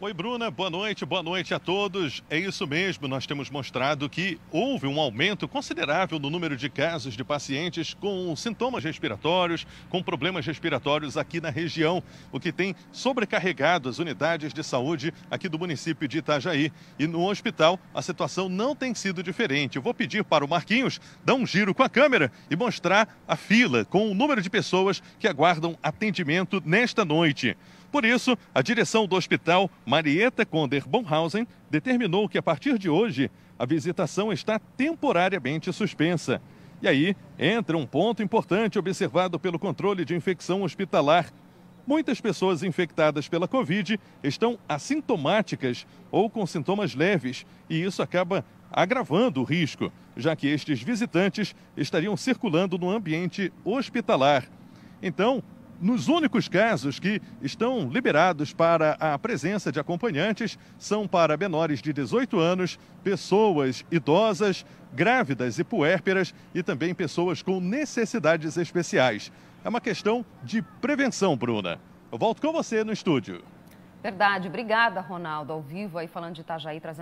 Oi, Bruna, boa noite, boa noite a todos. É isso mesmo, nós temos mostrado que houve um aumento considerável no número de casos de pacientes com sintomas respiratórios, com problemas respiratórios aqui na região, o que tem sobrecarregado as unidades de saúde aqui do município de Itajaí. E no hospital, a situação não tem sido diferente. Eu vou pedir para o Marquinhos dar um giro com a câmera e mostrar a fila com o número de pessoas que aguardam atendimento nesta noite. Por isso, a direção do hospital Marieta Conder Bonhausen determinou que a partir de hoje a visitação está temporariamente suspensa. E aí entra um ponto importante observado pelo controle de infecção hospitalar. Muitas pessoas infectadas pela Covid estão assintomáticas ou com sintomas leves, e isso acaba agravando o risco, já que estes visitantes estariam circulando no ambiente hospitalar. Então, nos únicos casos que estão liberados para a presença de acompanhantes são para menores de 18 anos, pessoas idosas, grávidas e puérperas e também pessoas com necessidades especiais. É uma questão de prevenção, Bruna. Eu volto com você no estúdio. Verdade. Obrigada, Ronaldo. Ao vivo aí falando de Itajaí, trazendo.